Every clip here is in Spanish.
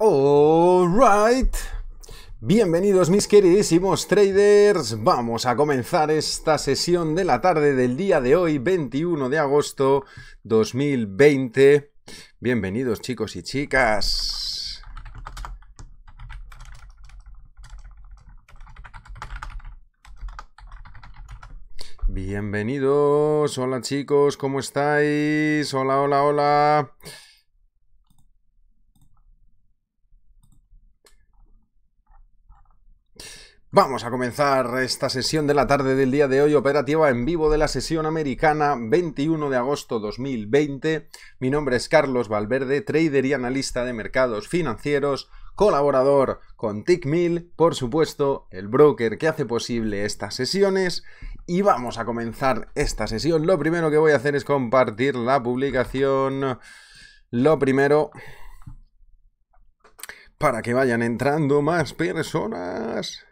right, Bienvenidos mis queridísimos traders. Vamos a comenzar esta sesión de la tarde del día de hoy, 21 de agosto 2020. Bienvenidos chicos y chicas. Bienvenidos. Hola chicos, ¿cómo estáis? Hola, hola, hola. Vamos a comenzar esta sesión de la tarde del día de hoy, operativa en vivo de la sesión americana 21 de agosto 2020. Mi nombre es Carlos Valverde, trader y analista de mercados financieros, colaborador con TickMill, por supuesto, el broker que hace posible estas sesiones. Y vamos a comenzar esta sesión. Lo primero que voy a hacer es compartir la publicación. Lo primero, para que vayan entrando más personas.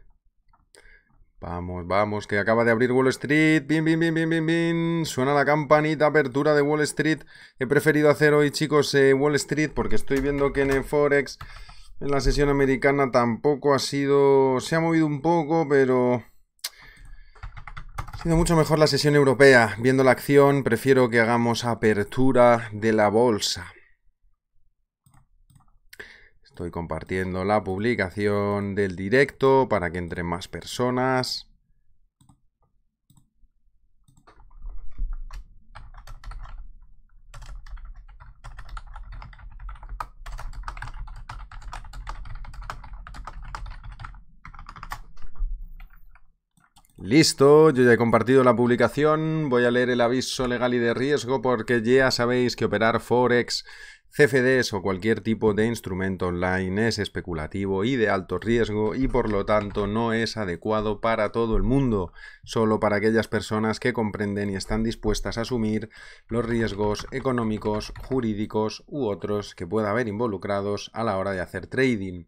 Vamos, vamos, que acaba de abrir Wall Street. Bien, bien, bien, bien, Suena la campanita, apertura de Wall Street. He preferido hacer hoy, chicos, eh, Wall Street porque estoy viendo que en Forex, en la sesión americana, tampoco ha sido... Se ha movido un poco, pero... Ha sido mucho mejor la sesión europea. Viendo la acción, prefiero que hagamos apertura de la bolsa. Estoy compartiendo la publicación del directo para que entren más personas. Listo, yo ya he compartido la publicación, voy a leer el aviso legal y de riesgo porque ya sabéis que operar Forex CFDs o cualquier tipo de instrumento online es especulativo y de alto riesgo y por lo tanto no es adecuado para todo el mundo, solo para aquellas personas que comprenden y están dispuestas a asumir los riesgos económicos, jurídicos u otros que pueda haber involucrados a la hora de hacer trading.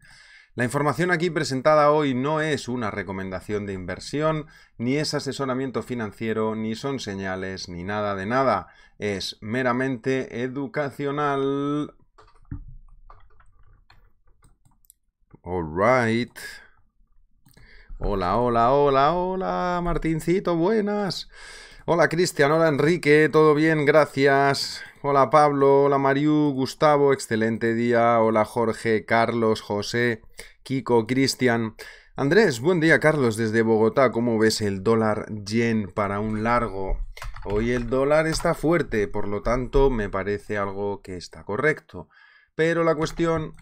La información aquí presentada hoy no es una recomendación de inversión, ni es asesoramiento financiero, ni son señales, ni nada de nada. Es meramente educacional. right. Hola, hola, hola, hola, Martincito, buenas. Hola, Cristian, hola, Enrique, todo bien, gracias. Hola, Pablo, hola, Mariu, Gustavo, excelente día. Hola, Jorge, Carlos, José. Kiko, Cristian. Andrés, buen día Carlos desde Bogotá. ¿Cómo ves el dólar yen para un largo? Hoy el dólar está fuerte, por lo tanto me parece algo que está correcto. Pero la cuestión...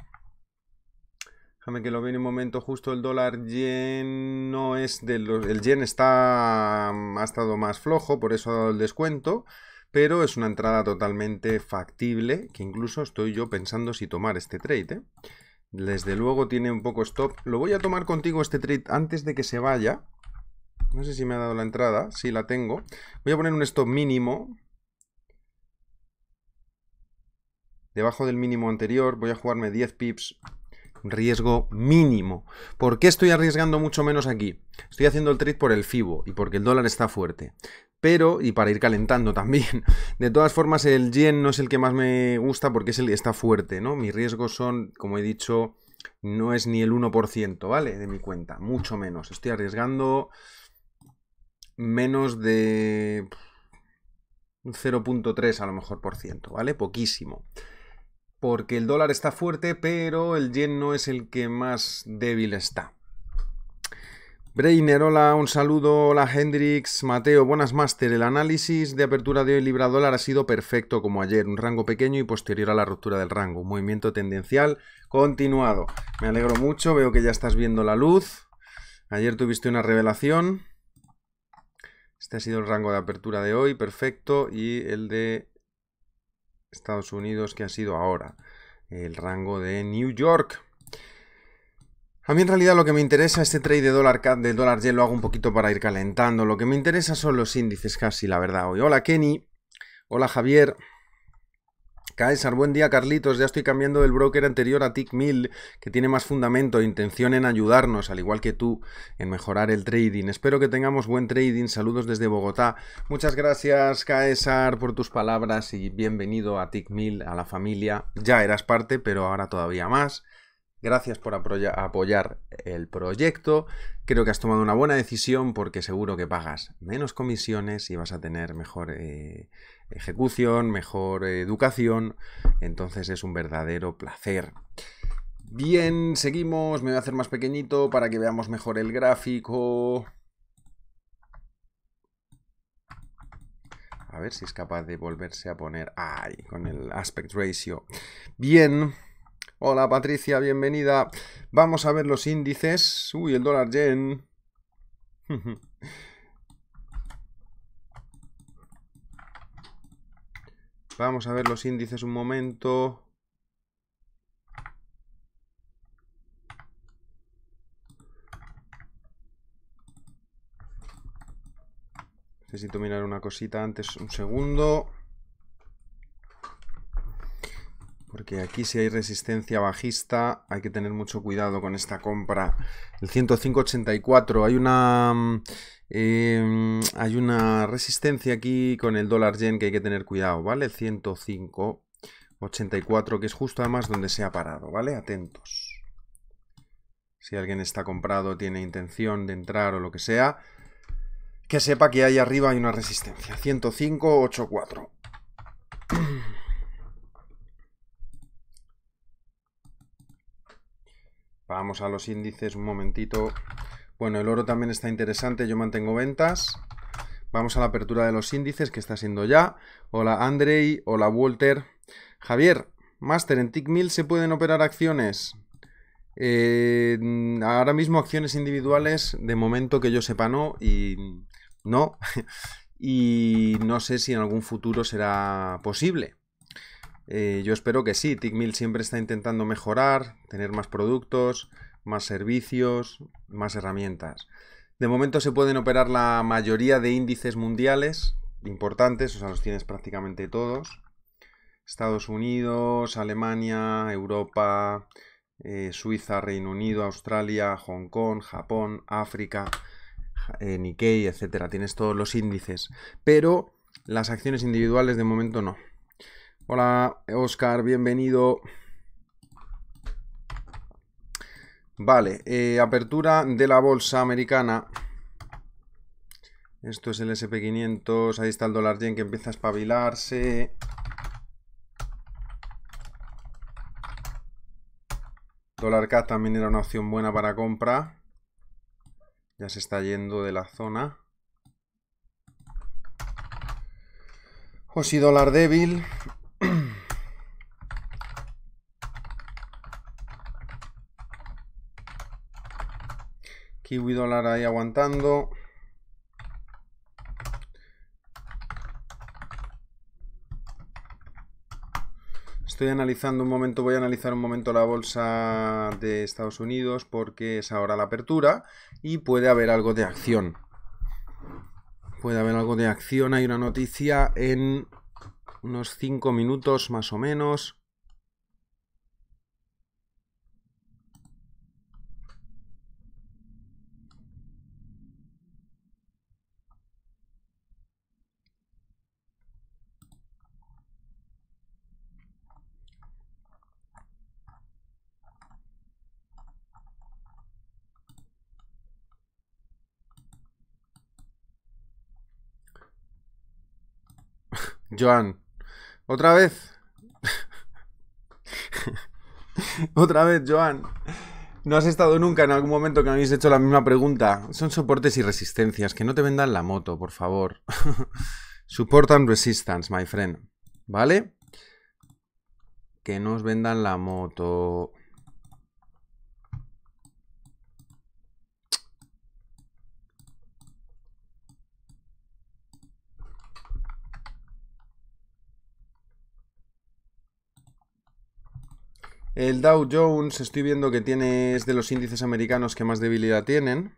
Déjame que lo vea en un momento justo. El dólar yen no es de El yen está... ha estado más flojo, por eso ha dado el descuento pero es una entrada totalmente factible que incluso estoy yo pensando si tomar este trade. ¿eh? Desde luego tiene un poco stop. Lo voy a tomar contigo este trade antes de que se vaya. No sé si me ha dado la entrada. Sí, la tengo. Voy a poner un stop mínimo. Debajo del mínimo anterior. Voy a jugarme 10 pips. Riesgo mínimo. ¿Por qué estoy arriesgando mucho menos aquí? Estoy haciendo el trade por el FIBO y porque el dólar está fuerte pero, y para ir calentando también, de todas formas el yen no es el que más me gusta porque es el que está fuerte, ¿no? Mis riesgos son, como he dicho, no es ni el 1%, ¿vale? De mi cuenta, mucho menos. Estoy arriesgando menos de 0.3 a lo mejor por ciento, ¿vale? Poquísimo. Porque el dólar está fuerte, pero el yen no es el que más débil está. Brainer, hola, un saludo, hola Hendrix, Mateo, buenas máster. El análisis de apertura de hoy Libra Dólar ha sido perfecto como ayer, un rango pequeño y posterior a la ruptura del rango, un movimiento tendencial continuado. Me alegro mucho, veo que ya estás viendo la luz. Ayer tuviste una revelación. Este ha sido el rango de apertura de hoy, perfecto, y el de Estados Unidos que ha sido ahora, el rango de New York. A mí en realidad lo que me interesa este trade de dólar CAD, del dólar yen, lo hago un poquito para ir calentando. Lo que me interesa son los índices casi, la verdad, hoy. Hola Kenny, hola Javier, Caesar, buen día Carlitos, ya estoy cambiando del broker anterior a TIC1000, que tiene más fundamento e intención en ayudarnos, al igual que tú, en mejorar el trading. Espero que tengamos buen trading, saludos desde Bogotá. Muchas gracias Caesar por tus palabras y bienvenido a TIC1000, a la familia. Ya eras parte, pero ahora todavía más. Gracias por apoyar el proyecto. Creo que has tomado una buena decisión porque seguro que pagas menos comisiones y vas a tener mejor eh, ejecución, mejor educación. Entonces es un verdadero placer. Bien, seguimos. Me voy a hacer más pequeñito para que veamos mejor el gráfico. A ver si es capaz de volverse a poner ahí con el aspect ratio. Bien. Hola Patricia, bienvenida. Vamos a ver los índices. Uy, el dólar yen. Vamos a ver los índices un momento. Necesito mirar una cosita antes, un segundo. Porque aquí si hay resistencia bajista hay que tener mucho cuidado con esta compra. El 105.84. Hay una... Mm, em, hay una resistencia aquí con el dólar yen que hay que tener cuidado, ¿vale? 105.84 que es justo además donde se ha parado, ¿vale? Atentos. Si alguien está comprado, tiene intención de entrar o lo que sea, que sepa que ahí arriba hay una resistencia. 105.84. Vamos a los índices un momentito. Bueno, el oro también está interesante, yo mantengo ventas. Vamos a la apertura de los índices que está siendo ya. Hola Andrei, hola Walter. Javier, Master, en Tickmill se pueden operar acciones. Eh, ahora mismo acciones individuales, de momento que yo sepa no y no. y no sé si en algún futuro será posible. Eh, yo espero que sí, TickMill siempre está intentando mejorar, tener más productos, más servicios, más herramientas. De momento se pueden operar la mayoría de índices mundiales importantes, o sea, los tienes prácticamente todos. Estados Unidos, Alemania, Europa, eh, Suiza, Reino Unido, Australia, Hong Kong, Japón, África, eh, Nikkei, etcétera. Tienes todos los índices, pero las acciones individuales de momento no. Hola, Oscar, bienvenido. Vale, eh, apertura de la bolsa americana. Esto es el SP500, ahí está el dólar yen que empieza a espabilarse. Dólar CAD también era una opción buena para compra. Ya se está yendo de la zona. O si dólar débil, Kiwi dólar ahí aguantando. Estoy analizando un momento, voy a analizar un momento la bolsa de Estados Unidos porque es ahora la apertura y puede haber algo de acción. Puede haber algo de acción, hay una noticia en unos 5 minutos más o menos. Joan, otra vez. otra vez, Joan. No has estado nunca en algún momento que me habéis hecho la misma pregunta. Son soportes y resistencias. Que no te vendan la moto, por favor. Support and resistance, my friend. ¿Vale? Que no os vendan la moto. El Dow Jones estoy viendo que tiene, es de los índices americanos que más debilidad tienen.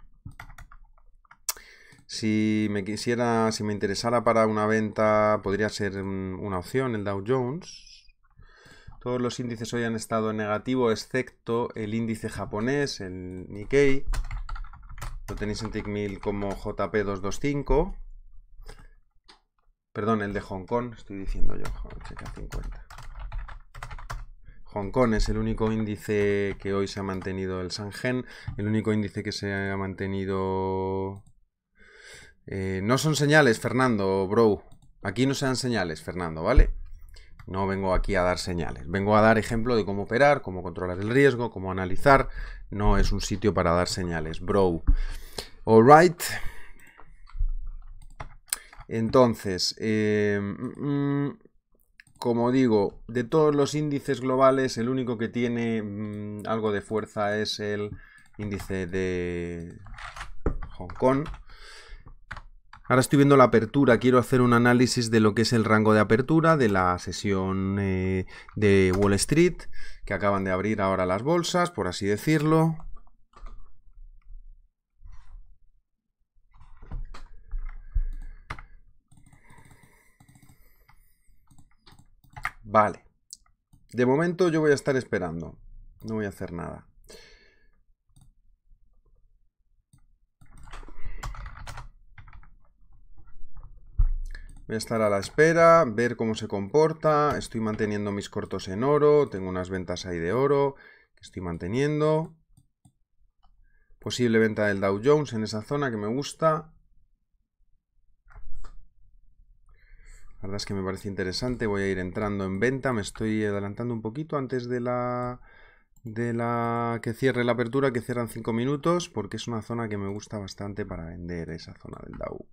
Si me quisiera, si me interesara para una venta, podría ser una opción el Dow Jones. Todos los índices hoy han estado en negativo, excepto el índice japonés, el Nikkei. Lo tenéis en TIC1000 como JP225. Perdón, el de Hong Kong, estoy diciendo yo, hk 50 Hong Kong es el único índice que hoy se ha mantenido el Shenzhen, el único índice que se ha mantenido... Eh, no son señales, Fernando, bro. Aquí no se dan señales, Fernando, ¿vale? No vengo aquí a dar señales. Vengo a dar ejemplo de cómo operar, cómo controlar el riesgo, cómo analizar. No es un sitio para dar señales, bro. All right. Entonces, eh, mm, mm, como digo, de todos los índices globales, el único que tiene mm, algo de fuerza es el índice de Hong Kong. Ahora estoy viendo la apertura, quiero hacer un análisis de lo que es el rango de apertura de la sesión eh, de Wall Street, que acaban de abrir ahora las bolsas, por así decirlo. Vale. De momento yo voy a estar esperando. No voy a hacer nada. Voy a estar a la espera, ver cómo se comporta. Estoy manteniendo mis cortos en oro. Tengo unas ventas ahí de oro que estoy manteniendo. Posible venta del Dow Jones en esa zona que me gusta. La verdad es que me parece interesante. Voy a ir entrando en venta. Me estoy adelantando un poquito antes de la de la que cierre la apertura, que cierran 5 minutos, porque es una zona que me gusta bastante para vender esa zona del DAO.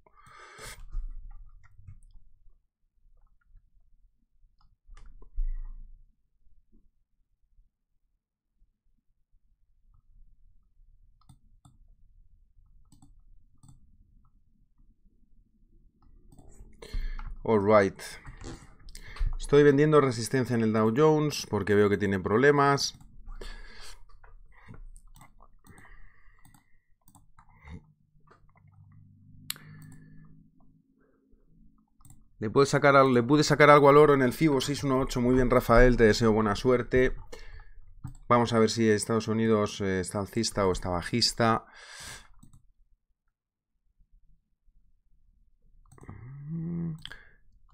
Alright. Estoy vendiendo resistencia en el Dow Jones porque veo que tiene problemas. Le pude, sacar, le pude sacar algo al oro en el FIBO 618. Muy bien, Rafael, te deseo buena suerte. Vamos a ver si Estados Unidos eh, está alcista o está bajista.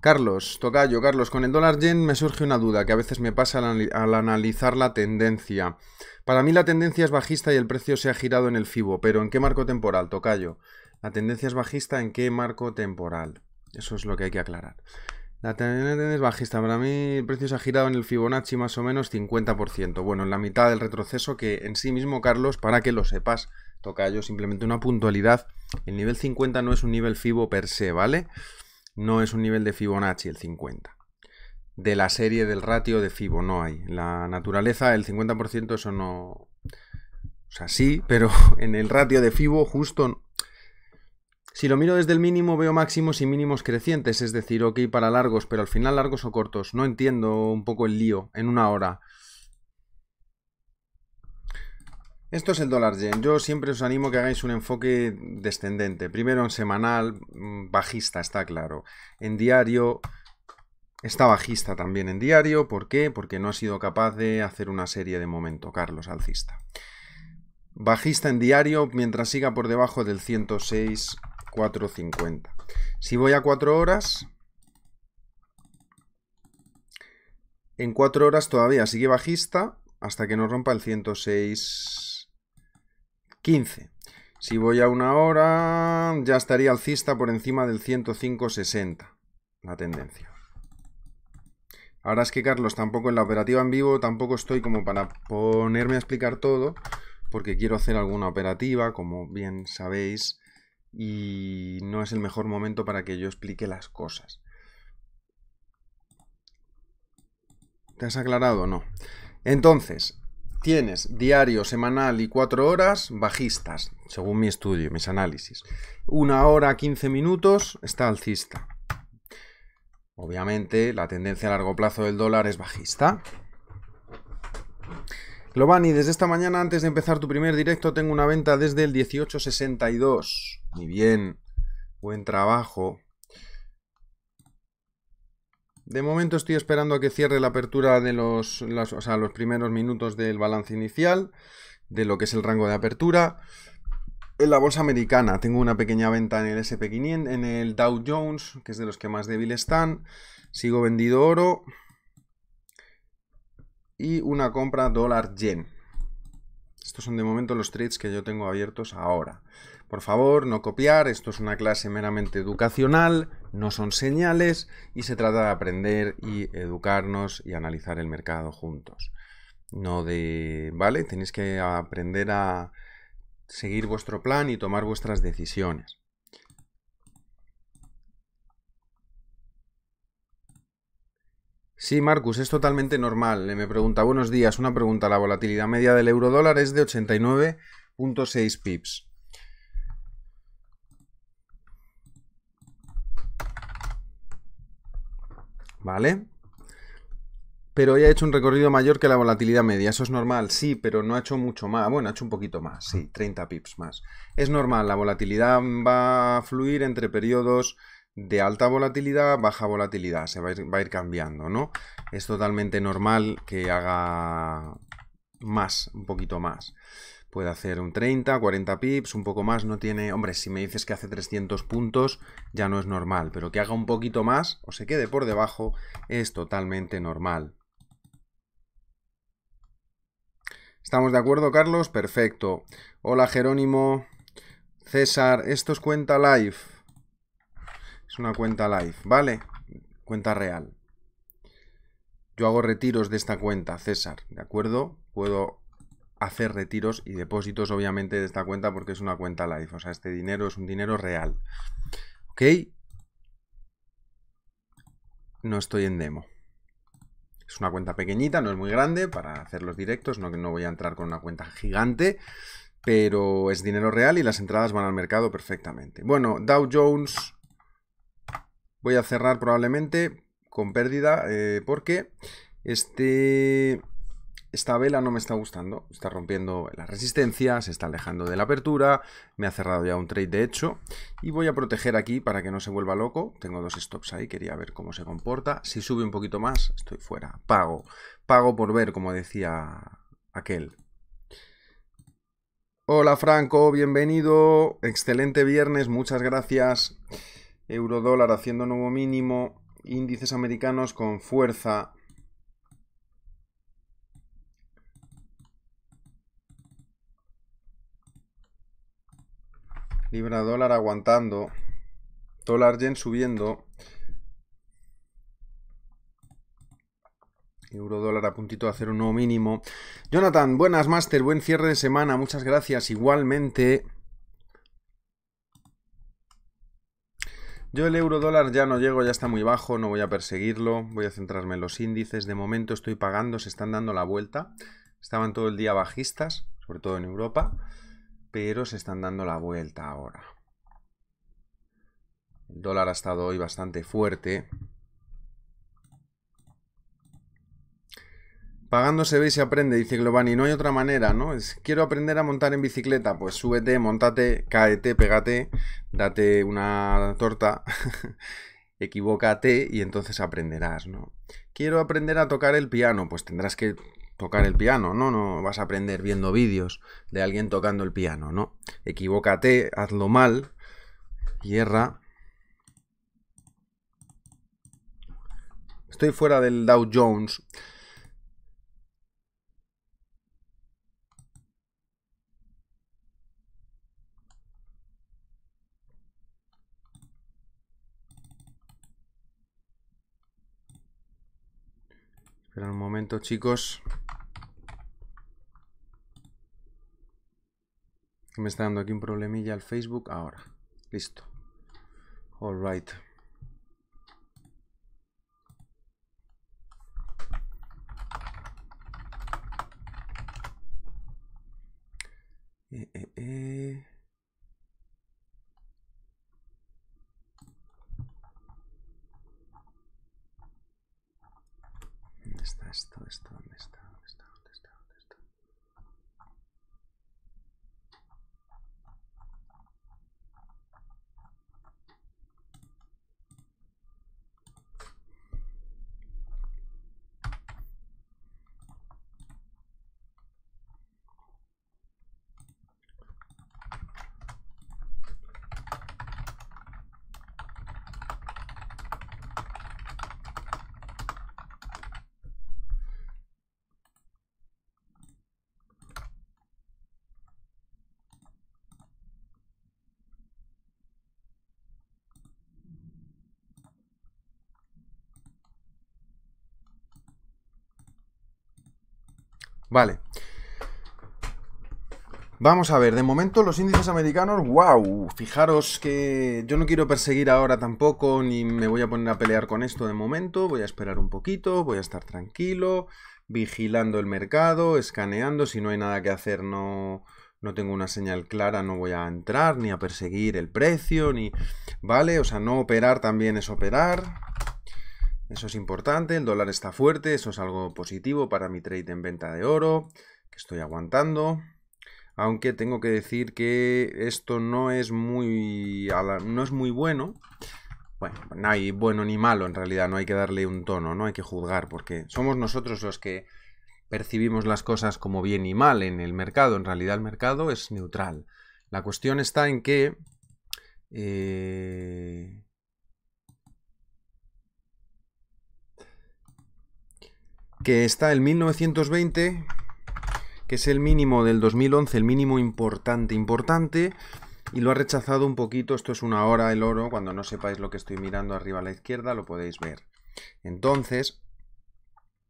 Carlos, tocayo, Carlos, con el dólar yen me surge una duda que a veces me pasa al, analizar la tendencia. Para mí la tendencia es bajista y el precio se ha girado en el FIBO, pero ¿en qué marco temporal, tocayo? La tendencia es bajista, ¿en qué marco temporal? Eso es lo que hay que aclarar. La tendencia es bajista, para mí el precio se ha girado en el Fibonacci más o menos 50%. Bueno, en la mitad del retroceso que en sí mismo, Carlos, para que lo sepas, tocayo, simplemente una puntualidad. El nivel 50 no es un nivel FIBO per se, ¿vale? vale no es un nivel de Fibonacci el 50. De la serie del ratio de Fibo no hay. La naturaleza, el 50% eso no... O sea, sí, pero en el ratio de Fibo justo... Si lo miro desde el mínimo veo máximos y mínimos crecientes, es decir, ok para largos, pero al final largos o cortos. No entiendo un poco el lío en una hora. Esto es el dólar yen. Yo siempre os animo que hagáis un enfoque descendente. Primero en semanal, mm, bajista, está claro. En diario, está bajista también en diario. ¿Por qué? Porque no ha sido capaz de hacer una serie de momento, Carlos Alcista. Bajista en diario mientras siga por debajo del 106,450. Si voy a 4 horas, en 4 horas todavía sigue bajista hasta que no rompa el 106. 15. Si voy a una hora, ya estaría alcista por encima del 105.60, la tendencia. Ahora es que, Carlos, tampoco en la operativa en vivo, tampoco estoy como para ponerme a explicar todo, porque quiero hacer alguna operativa, como bien sabéis, y no es el mejor momento para que yo explique las cosas. ¿Te has aclarado o no? Entonces, tienes diario, semanal y cuatro horas bajistas, según mi estudio, mis análisis. Una hora, 15 minutos, está alcista. Obviamente, la tendencia a largo plazo del dólar es bajista. Globani, desde esta mañana, antes de empezar tu primer directo, tengo una venta desde el 1862. Muy bien, buen trabajo. De momento estoy esperando a que cierre la apertura de los, los primeros minutos del balance inicial, de lo que es el rango de apertura. En la bolsa americana tengo una pequeña venta en el SP500, en el Dow Jones, que es de los que más débil están. Sigo vendido oro y una compra dólar yen. Estos son de momento los trades que yo tengo abiertos ahora. Por favor, no copiar, esto es una clase meramente educacional, no son señales y se trata de aprender y educarnos y analizar el mercado juntos. No de, ¿vale? Tenéis que aprender a seguir vuestro plan y tomar vuestras decisiones. Sí, Marcus, es totalmente normal. Me pregunta, buenos días, una pregunta, la volatilidad media del euro dólar es de 89.6 pips. ¿vale? Pero hoy ha hecho un recorrido mayor que la volatilidad media. Eso es normal, sí, pero no ha hecho mucho más. Bueno, ha hecho un poquito más, sí, 30 pips más. Es normal, la volatilidad va a fluir entre periodos de alta volatilidad, baja volatilidad, se va va a ir, cambiando, ¿no? Es totalmente normal que haga más, un poquito más. Puede hacer un 30, 40 pips, un poco más, no tiene... Hombre, si me dices que hace 300 puntos, ya no es normal, pero que haga un poquito más o se quede por debajo es totalmente normal. ¿Estamos de acuerdo, Carlos? Perfecto. Hola, Jerónimo. César, esto es cuenta live. Es una cuenta live, ¿vale? Cuenta real. Yo hago retiros de esta cuenta, César, ¿de acuerdo? Puedo hacer retiros y depósitos, obviamente, de esta cuenta porque es una cuenta live. O sea, este dinero es un dinero real. ¿Ok? No estoy en demo. Es una cuenta pequeñita, no es muy grande para hacer los directos. No, no voy a entrar con una cuenta gigante pero es dinero real y las entradas van al mercado perfectamente. Bueno, Dow Jones voy a cerrar probablemente con pérdida eh, porque este esta vela no me está gustando, está rompiendo la resistencia, se está alejando de la apertura, me ha cerrado ya un trade de hecho y voy a proteger aquí para que no se vuelva loco, tengo dos stops ahí, quería ver cómo se comporta, si sube un poquito más estoy fuera, pago, pago por ver como decía aquel. Hola Franco, bienvenido, excelente viernes, muchas gracias. Euro dólar haciendo nuevo mínimo, índices americanos con fuerza Libra dólar aguantando. Dólar yen subiendo. Euro dólar a puntito de hacer un nuevo mínimo. Jonathan, buenas master, buen cierre de semana, muchas gracias igualmente. Yo el euro dólar ya no llego, ya está muy bajo, no voy a perseguirlo, voy a centrarme en los índices. De momento estoy pagando, se están dando la vuelta. Estaban todo el día bajistas, sobre todo en Europa pero se están dando la vuelta ahora. El dólar ha estado hoy bastante fuerte. Pagando se ve y se aprende, dice Globani. No hay otra manera, ¿no? Es, quiero aprender a montar en bicicleta. Pues súbete, montate, caete, pégate, date una torta, equivócate y entonces aprenderás, ¿no? Quiero aprender a tocar el piano. Pues tendrás que tocar el piano, ¿no? No vas a aprender viendo vídeos de alguien tocando el piano, ¿no? Equivócate, hazlo mal hierra Estoy fuera del Dow Jones. Espera un momento, chicos. Me está dando aquí un problemilla al Facebook ahora. Listo. All Eh, eh, eh. ¿Dónde está esto? ¿Esto dónde está esto dónde está Vale. Vamos a ver, de momento los índices americanos, wow, fijaros que yo no quiero perseguir ahora tampoco, ni me voy a poner a pelear con esto de momento, voy a esperar un poquito, voy a estar tranquilo, vigilando el mercado, escaneando, si no hay nada que hacer no, no tengo una señal clara, no voy a entrar, ni a perseguir el precio, ni... ¿Vale? O sea, no operar también es operar, eso es importante, el dólar está fuerte, eso es algo positivo para mi trade en venta de oro, que estoy aguantando. Aunque tengo que decir que esto no es muy, no es muy bueno. Bueno, no hay bueno ni malo en realidad, no hay que darle un tono, no hay que juzgar, porque somos nosotros los que percibimos las cosas como bien y mal en el mercado. En realidad el mercado es neutral. La cuestión está en que... Eh, que está el 1920, que es el mínimo del 2011, el mínimo importante, importante, y lo ha rechazado un poquito, esto es una hora el oro, cuando no sepáis lo que estoy mirando arriba a la izquierda lo podéis ver. Entonces,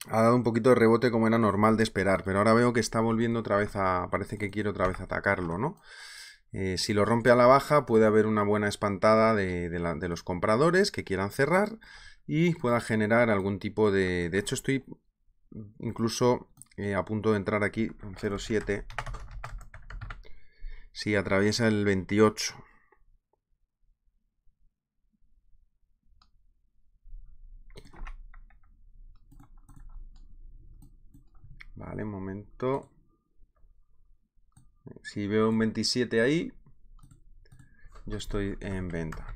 ha dado un poquito de rebote como era normal de esperar, pero ahora veo que está volviendo otra vez a... parece que quiere otra vez atacarlo, ¿no? Eh, si lo rompe a la baja puede haber una buena espantada de, de los compradores que quieran cerrar y pueda generar algún tipo de... De hecho estoy incluso eh, a punto de entrar aquí, en 0,7, si atraviesa el 28. Vale, momento. Si veo un 27 ahí, yo estoy en venta.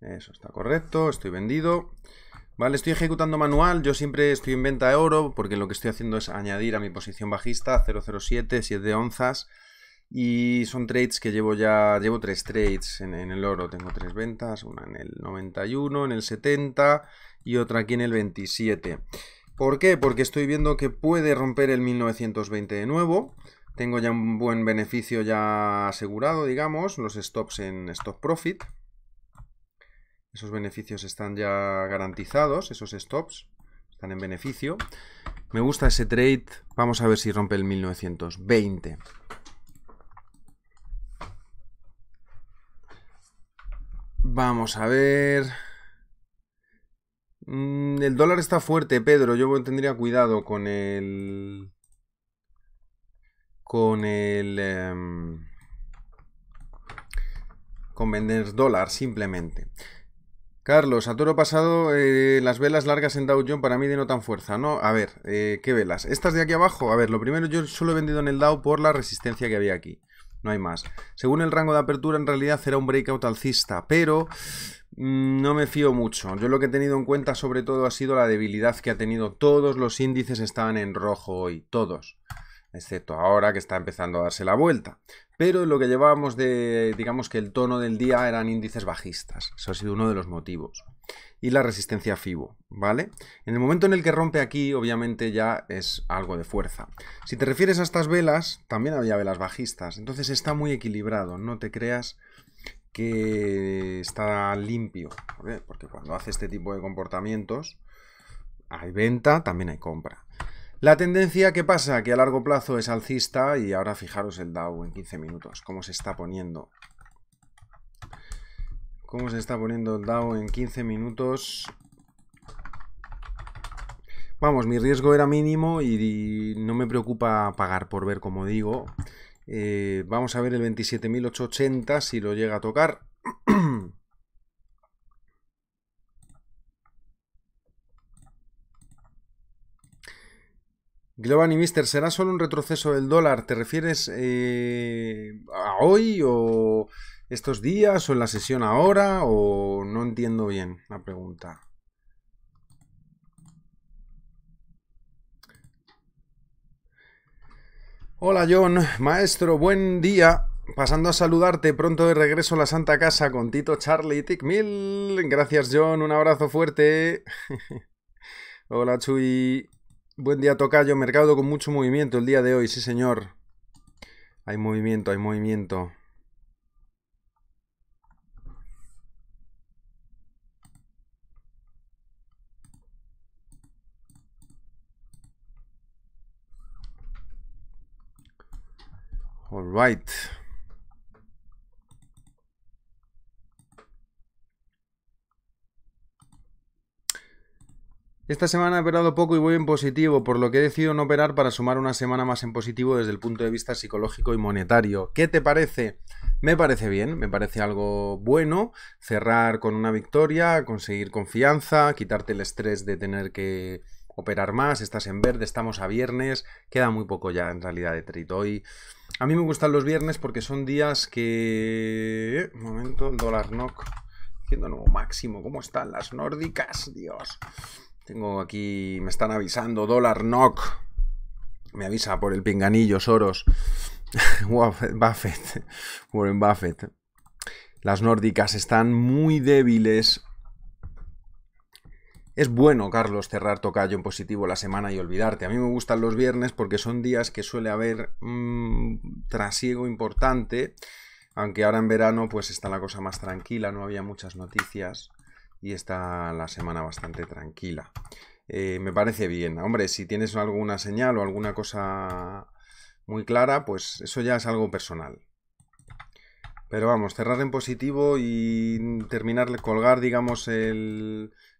Eso está correcto, estoy vendido estoy ejecutando manual, yo siempre estoy en venta de oro porque lo que estoy haciendo es añadir a mi posición bajista 007, 7 onzas y son trades que llevo ya, llevo tres trades en, en, el oro, tengo tres ventas, una en el 91, en el 70 y otra aquí en el 27. ¿Por qué? Porque estoy viendo que puede romper el 1920 de nuevo, tengo ya un buen beneficio ya asegurado, digamos, los stops en stop profit, esos beneficios están ya garantizados, esos stops están en beneficio. Me gusta ese trade, vamos a ver si rompe el 1920. Vamos a ver. Mm, el dólar está fuerte, Pedro. Yo tendría cuidado con el. Con el. Em, con vender dólar, simplemente. Carlos, a toro pasado, eh, las velas largas en Dow Jones para mí denotan fuerza, ¿no? A ver, eh, ¿qué velas? Estas de aquí abajo, a ver, lo primero yo solo he vendido en el Dow por la resistencia que había aquí, no hay más. Según el rango de apertura, en realidad era un breakout alcista, pero mm, no me fío mucho. Yo lo que he tenido en cuenta sobre todo ha sido la debilidad que ha tenido. Todos los índices estaban en rojo hoy, todos excepto ahora que está empezando a darse la vuelta. Pero lo que llevábamos de, digamos que el tono del día eran índices bajistas, eso ha sido uno de los motivos. Y la resistencia FIBO, ¿vale? En el momento en el que rompe aquí, obviamente ya es algo de fuerza. Si te refieres a estas velas, también había velas bajistas, entonces está muy equilibrado, no te creas que está limpio, porque cuando hace este tipo de comportamientos, hay venta, también hay compra. La tendencia que pasa, que a largo plazo es alcista y ahora fijaros el dao en 15 minutos, cómo se está poniendo. Cómo se está poniendo el DAO en 15 minutos. Vamos, mi riesgo era mínimo y no me preocupa pagar por ver, como digo. Eh, vamos a ver el 27.880 si lo llega a tocar. Global y Mister, ¿será solo un retroceso del dólar? ¿Te refieres eh, a hoy o estos días o en la sesión ahora? ¿O no entiendo bien la pregunta? Hola John, maestro, buen día. Pasando a saludarte pronto de regreso a la Santa Casa con Tito Charlie y Mil. Gracias John, un abrazo fuerte. Hola Chuy. Buen día, Tocayo. Mercado con mucho movimiento el día de hoy, sí, señor. Hay movimiento, hay movimiento. All right. Esta semana he operado poco y voy en positivo, por lo que he decidido no operar para sumar una semana más en positivo desde el punto de vista psicológico y monetario. ¿Qué te parece? Me parece bien, me parece algo bueno cerrar con una victoria, conseguir confianza, quitarte el estrés de tener que operar más, estás en verde, estamos a viernes, queda muy poco ya en realidad de trito. hoy. A mí me gustan los viernes porque son días que... Un momento, dólar knock haciendo nuevo máximo. ¿Cómo están las nórdicas? Dios. Tengo aquí, me están avisando, dólar knock Me avisa por el pinganillo Soros. Buffett, Warren Buffett. Las nórdicas están muy débiles. Es bueno, Carlos, cerrar tocayo en positivo la semana y olvidarte. A mí me gustan los viernes porque son días que suele haber mm, trasiego importante. Aunque ahora en verano pues está la cosa más tranquila, no había muchas noticias y está la semana bastante tranquila. Eh, me parece bien. Hombre, si tienes alguna señal o alguna cosa muy clara, pues eso ya es algo personal. Pero vamos, cerrar en positivo y terminar colgar, digamos,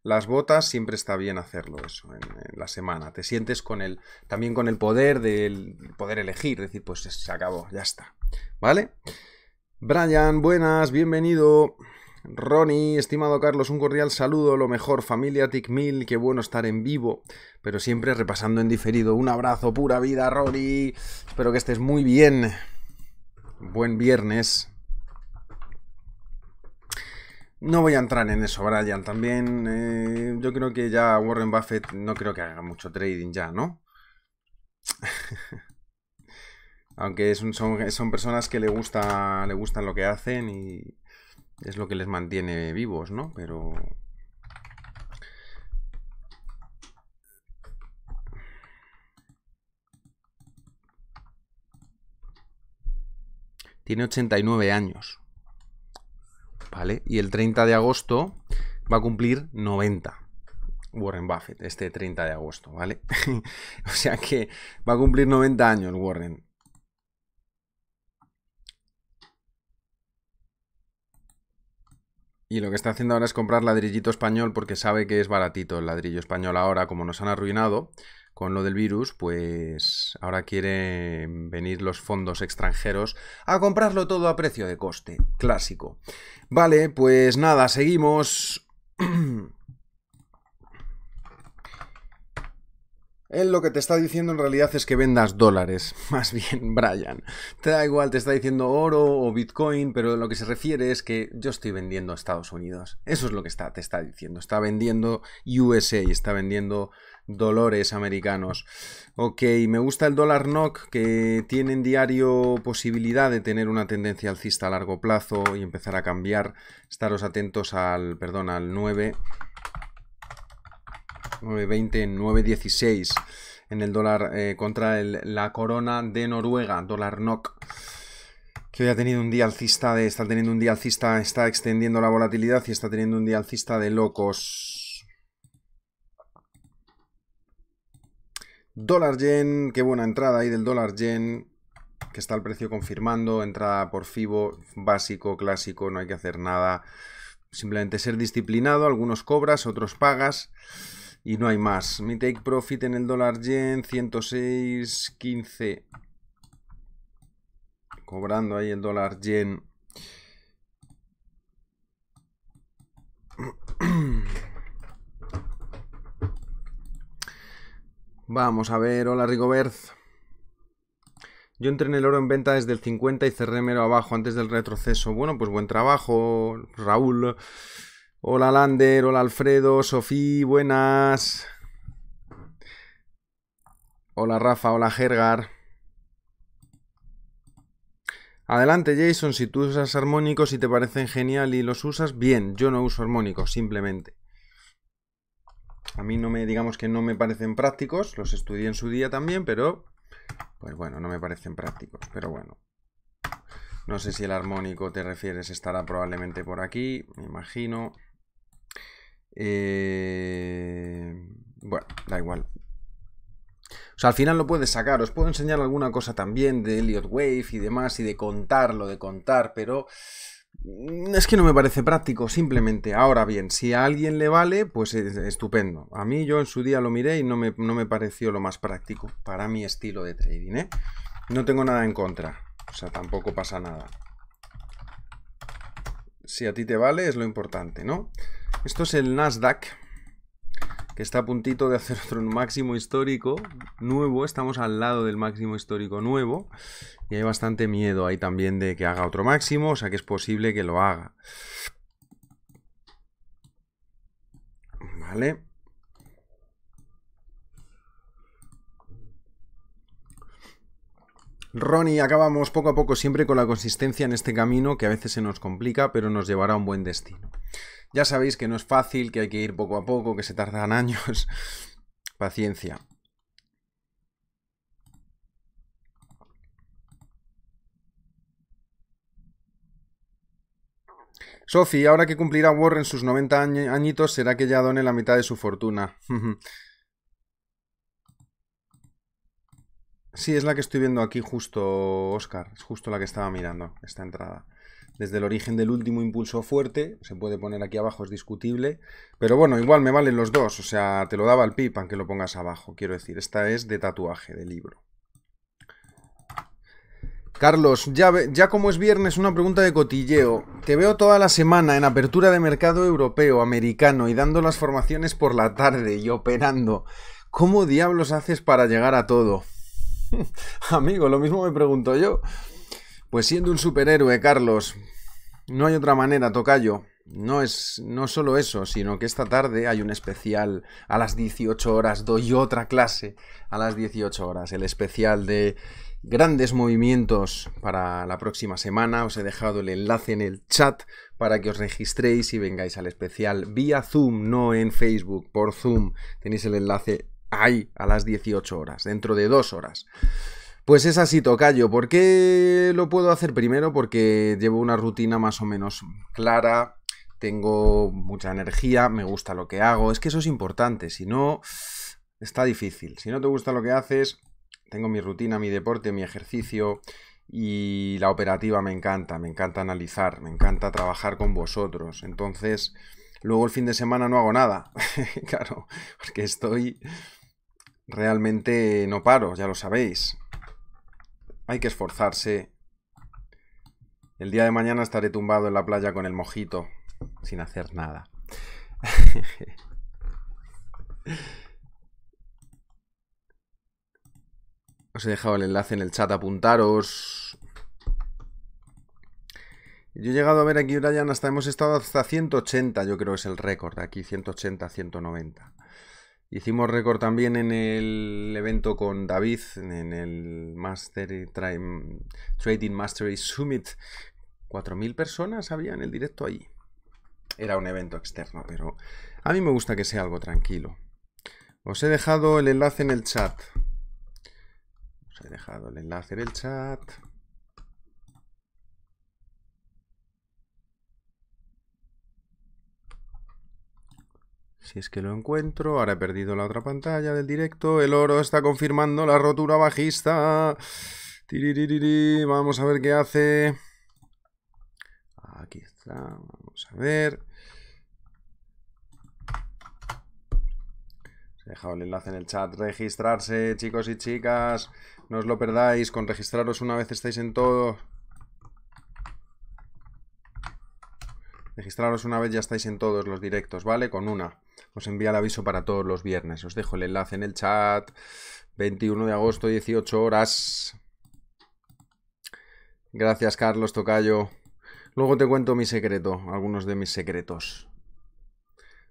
las botas, siempre está bien hacerlo eso en, la semana. Te sientes con el, también con el poder del poder elegir, decir, pues se acabó, ya está. ¿Vale? Brian, buenas, bienvenido. Ronnie, estimado Carlos, un cordial saludo, lo mejor, familia Ticmil, qué bueno estar en vivo, pero siempre repasando en diferido. Un abrazo, pura vida, Ronnie. Espero que estés muy bien. Buen viernes. No voy a entrar en eso, Brian. También eh, yo creo que ya Warren Buffett no creo que haga mucho trading ya, ¿no? Aunque son, son, personas que le, gusta, le gustan lo que hacen y, es lo que les mantiene vivos, ¿no? Pero... Tiene 89 años. ¿Vale? Y el 30 de agosto va a cumplir 90. Warren Buffett, este 30 de agosto, ¿vale? o sea que va a cumplir 90 años Warren. Y lo que está haciendo ahora es comprar ladrillito español porque sabe que es baratito el ladrillo español ahora, como nos han arruinado con lo del virus, pues ahora quieren venir los fondos extranjeros a comprarlo todo a precio de coste. Clásico. Vale, pues nada, seguimos. Él lo que te está diciendo en realidad es que vendas dólares, más bien Brian. Te da igual, te está diciendo oro o bitcoin, pero lo que se refiere es que yo estoy vendiendo Estados Unidos. Eso es lo que te está diciendo. Está vendiendo USA, está vendiendo dólares americanos. Ok, me gusta el dólar NOC que tiene en diario posibilidad de tener una tendencia alcista a largo plazo y empezar a cambiar. Estaros atentos al, perdón, al 9 9.20, 9.16 en el dólar eh, contra la corona de Noruega, dólar NOC que hoy ha tenido un día alcista, de, está teniendo un día alcista, está extendiendo la volatilidad y está teniendo un día alcista de locos. Dólar yen, qué buena entrada ahí del dólar yen, que está el precio confirmando, entrada por FIBO, básico, clásico, no hay que hacer nada. Simplemente ser disciplinado, algunos cobras, otros pagas y no hay más. Mi take profit en el dólar yen, 106.15. Cobrando ahí el dólar yen. Vamos a ver, hola Rigobert. Yo entré en el oro en venta desde el 50 y cerré mero abajo antes del retroceso. Bueno, pues buen trabajo, Raúl. Hola Lander, hola Alfredo, Sofí, buenas. Hola Rafa, hola Gergar. Adelante Jason, si tú usas armónicos y te parecen genial y los usas, bien, yo no uso armónicos, simplemente. A mí no me, digamos que no me parecen prácticos, los estudié en su día también, pero pues bueno, no me parecen prácticos, pero bueno. No sé si el armónico te refieres, estará probablemente por aquí, me imagino. Eh, bueno, da igual. O sea, al final lo puedes sacar. Os puedo enseñar alguna cosa también de Elliot Wave y demás y de contarlo, de contar, pero mm, es que no me parece práctico, simplemente. Ahora bien, si a alguien le vale, pues estupendo. A mí yo en su día lo miré y no me, no me pareció lo más práctico para mi estilo de trading, ¿eh? No tengo nada en contra. O sea, tampoco pasa nada si a ti te vale, es lo importante, ¿no? Esto es el Nasdaq, que está a puntito de hacer otro máximo histórico nuevo. Estamos al lado del máximo histórico nuevo. Y hay bastante miedo ahí también de que haga otro máximo, o sea que es posible que lo haga. Vale. Ronnie, acabamos poco a poco siempre con la consistencia en este camino que a veces se nos complica, pero nos llevará a un buen destino. Ya sabéis que no es fácil, que hay que ir poco a poco, que se tardan años. Paciencia. Sophie, ahora que cumplirá Warren sus 90 añitos, será que ya done la mitad de su fortuna. Sí, es la que estoy viendo aquí justo, Oscar. Es justo la que estaba mirando, esta entrada. Desde el origen del último impulso fuerte, se puede poner aquí abajo, es discutible. Pero bueno, igual me valen los dos. O sea, te lo daba el PIP, aunque lo pongas abajo. Quiero decir, esta es de tatuaje, de libro. Carlos, ya, ya, como es viernes, una pregunta de cotilleo. Te veo toda la semana en apertura de mercado europeo, americano y dando las formaciones por la tarde y operando. ¿Cómo diablos haces para llegar a todo? Amigo, lo mismo me pregunto yo. Pues siendo un superhéroe, Carlos, no hay otra manera, tocayo. No es no solo eso, sino que esta tarde hay un especial a las 18 horas, doy otra clase a las 18 horas, el especial de grandes movimientos para la próxima semana. Os he dejado el enlace en el chat para que os registréis y vengáis al especial vía Zoom, no en Facebook, por Zoom. Tenéis el enlace ahí, a las 18 horas, dentro de dos horas. Pues es así, tocayo. ¿Por qué lo puedo hacer primero? Porque llevo una rutina más o menos clara, tengo mucha energía, me gusta lo que hago. Es que eso es importante, si no, está difícil. Si no te gusta lo que haces, tengo mi rutina, mi deporte, mi ejercicio y la operativa me encanta, me encanta analizar, me encanta trabajar con vosotros. Entonces, luego el fin de semana no hago nada, claro, porque estoy realmente no paro, ya lo sabéis. Hay que esforzarse. El día de mañana estaré tumbado en la playa con el mojito, sin hacer nada. Os he dejado el enlace en el chat, apuntaros. Yo he llegado a ver aquí, Brian, hasta hemos estado hasta 180, yo creo que es el récord, aquí 180, 190. Hicimos récord también en el evento con David, en el Master, Trading Mastery Summit. 4.000 personas había en el directo allí. Era un evento externo, pero a mí me gusta que sea algo tranquilo. Os he dejado el enlace en el chat. Os he dejado el enlace en el chat. Si es que lo encuentro, ahora he perdido la otra pantalla del directo. El oro está confirmando la rotura bajista. Vamos a ver qué hace. Aquí está, vamos a ver. se he dejado el enlace en el chat. Registrarse, chicos y chicas. No os lo perdáis. Con registraros una vez estáis en todo. Registraros una vez ya estáis en todos los directos, ¿vale? Con una os envía el aviso para todos los viernes. Os dejo el enlace en el chat. 21 de agosto, 18 horas. Gracias, Carlos Tocayo. Luego te cuento mi secreto, algunos de mis secretos.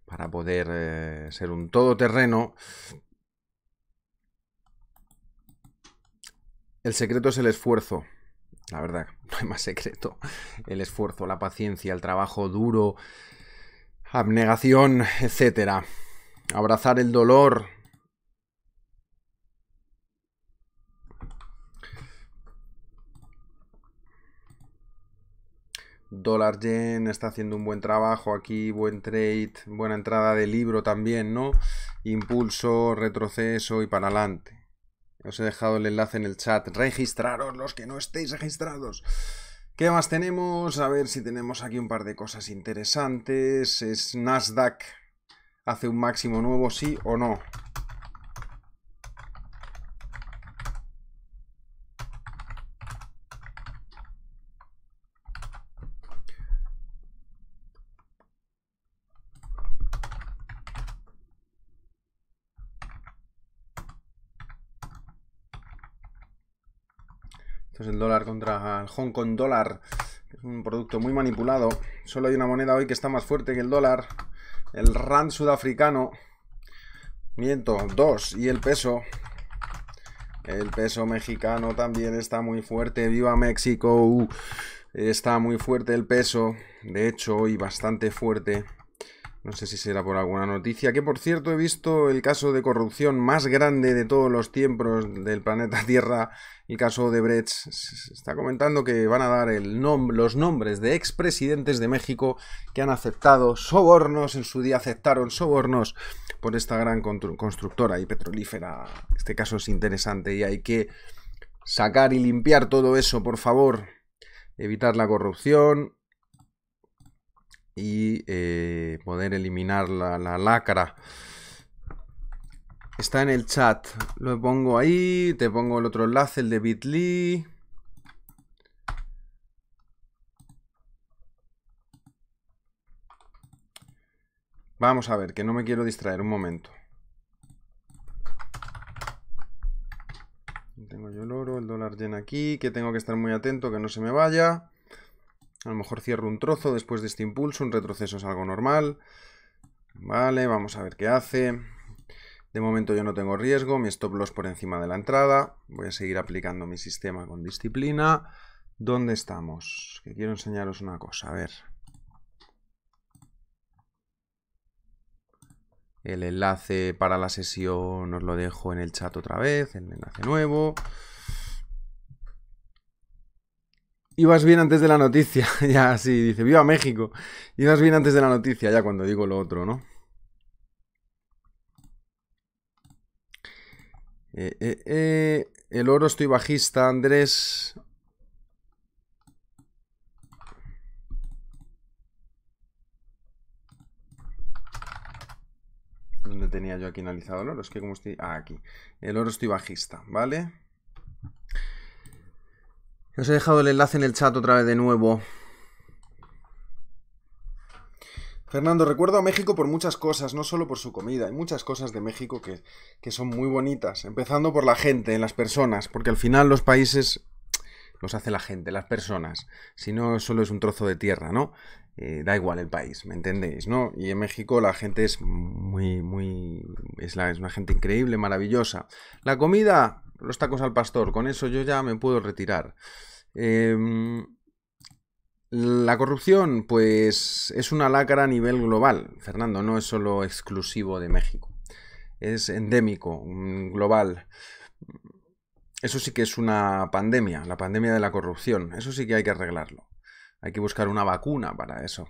Para poder eh, ser un todoterreno. El secreto es el esfuerzo. La verdad, no hay más secreto. El esfuerzo, la paciencia, el trabajo duro, abnegación, etcétera. Abrazar el dolor. Dólar Yen está haciendo un buen trabajo aquí, buen trade, buena entrada de libro también, ¿no? Impulso, retroceso y para adelante. Os he dejado el enlace en el chat. Registraros los que no estéis registrados. ¿Qué más tenemos? A ver si tenemos aquí un par de cosas interesantes. Es Nasdaq hace un máximo nuevo, sí o no. el dólar contra el Hong Kong dólar. Es un producto muy manipulado. Solo hay una moneda hoy que está más fuerte que el dólar. El rand sudafricano. Miento, dos. Y el peso. El peso mexicano también está muy fuerte. ¡Viva México! Uh, está muy fuerte el peso. De hecho, hoy bastante fuerte. No sé si será por alguna noticia. Que por cierto he visto el caso de corrupción más grande de todos los tiempos del planeta Tierra. El caso de Brecht. Se está comentando que van a dar el los nombres de expresidentes de México que han aceptado sobornos. En su día aceptaron sobornos por esta gran constructora y petrolífera. Este caso es interesante y hay que sacar y limpiar todo eso, por favor. Evitar la corrupción y eh, poder eliminar la, la lacra. Está en el chat. Lo pongo ahí. Te pongo el otro enlace, el de Bitly. Vamos a ver, que no me quiero distraer. Un momento. Tengo yo el oro, el dólar llena aquí, que tengo que estar muy atento, que no se me vaya. A lo mejor cierro un trozo después de este impulso, un retroceso es algo normal. Vale, vamos a ver qué hace. De momento yo no tengo riesgo, mi stop loss por encima de la entrada. Voy a seguir aplicando mi sistema con disciplina. ¿Dónde estamos? Que quiero enseñaros una cosa, a ver. El enlace para la sesión os lo dejo en el chat otra vez, el enlace nuevo. Ibas bien antes de la noticia, ya así, dice, viva México. Ibas bien antes de la noticia, ya cuando digo lo otro, ¿no? Eh, eh, eh, el oro estoy bajista, Andrés. ¿Dónde tenía yo aquí analizado el oro? Es que como estoy... Ah, aquí. El oro estoy bajista, ¿vale? vale os he dejado el enlace en el chat otra vez de nuevo. Fernando, recuerdo a México por muchas cosas, no solo por su comida. Hay muchas cosas de México que, son muy bonitas, empezando por la gente, las personas, porque al final los países los hace la gente, las personas. Si no, solo es un trozo de tierra, ¿no? Eh, da igual el país, ¿me entendéis? ¿no? Y en México la gente es muy, muy... es una gente increíble, maravillosa. La comida, los tacos al pastor, con eso yo ya me puedo retirar. Em, la corrupción, pues, es una lacra a nivel global, Fernando, no es solo exclusivo de México, es endémico, mm, global. Eso sí que es una pandemia, la pandemia de la corrupción, eso sí que hay que arreglarlo. Hay que buscar una vacuna para eso.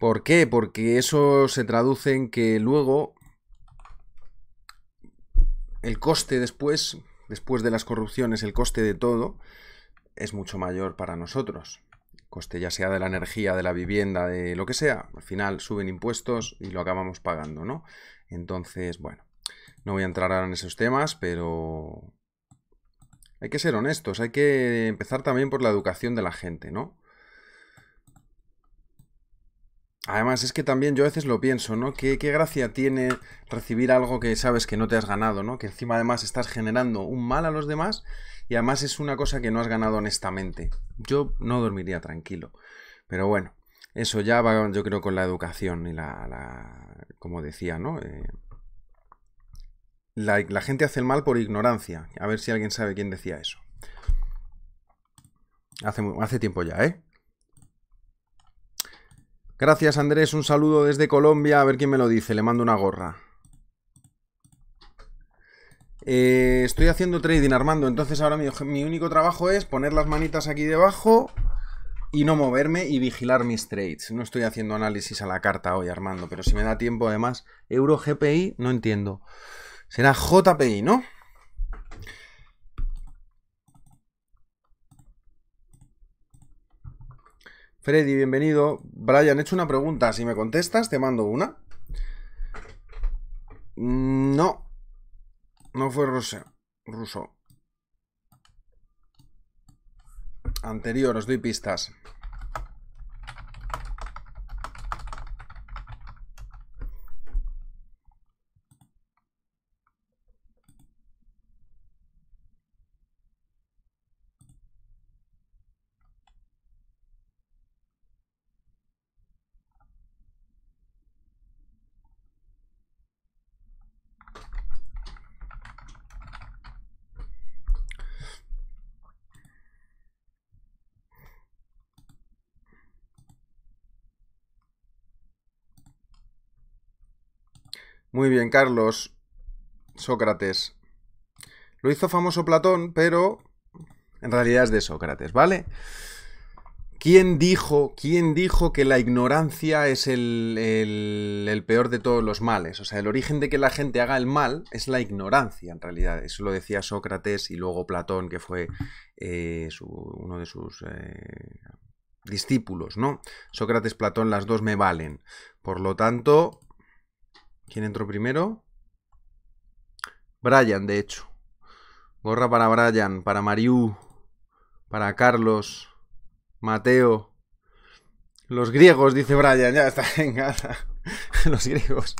¿Por qué? Porque eso se traduce en que luego el coste después, después de las corrupciones, el coste de todo es mucho mayor para nosotros. El coste ya sea de la energía, de la vivienda, de lo que sea. Al final suben impuestos y lo acabamos pagando, ¿no? Entonces, bueno, no voy a entrar ahora en esos temas, pero hay que ser honestos, hay que empezar también por la educación de la gente, ¿no? Además, es que también yo a veces lo pienso, ¿no? ¿Qué, gracia tiene recibir algo que sabes que no te has ganado, ¿no? Que encima además estás generando un mal a los demás y además es una cosa que no has ganado honestamente. Yo no dormiría tranquilo. Pero bueno, eso ya va, yo creo, con la educación y la. la como decía, ¿no? Eh, la, gente hace el mal por ignorancia. A ver si alguien sabe quién decía eso. Hace, hace tiempo ya, ¿eh? Gracias Andrés, un saludo desde Colombia, a ver quién me lo dice, le mando una gorra. Eh, estoy haciendo trading, Armando, entonces ahora mi, mi único trabajo es poner las manitas aquí debajo y no moverme y vigilar mis trades. No estoy haciendo análisis a la carta hoy, Armando, pero si me da tiempo además, euro GPI, no entiendo. Será JPI, ¿no? Freddy, bienvenido. Brian, he hecho una pregunta. Si me contestas, te mando una. Mm, no. No fue ruso. Anterior, os doy pistas. Muy bien, Carlos. Sócrates. Lo hizo famoso Platón, pero en realidad es de Sócrates, ¿vale? ¿Quién dijo, quién dijo que la ignorancia es el, peor de todos los males? O sea, el origen de que la gente haga el mal es la ignorancia, en realidad. Eso lo decía Sócrates y luego Platón, que fue eh, uno de sus eh, discípulos, ¿no? Sócrates, Platón, las dos me valen. Por lo tanto, ¿Quién entró primero? Brian, de hecho. Gorra para Brian, para Mariú, para Carlos, Mateo. Los griegos, dice Brian, ya está, venga. Los griegos.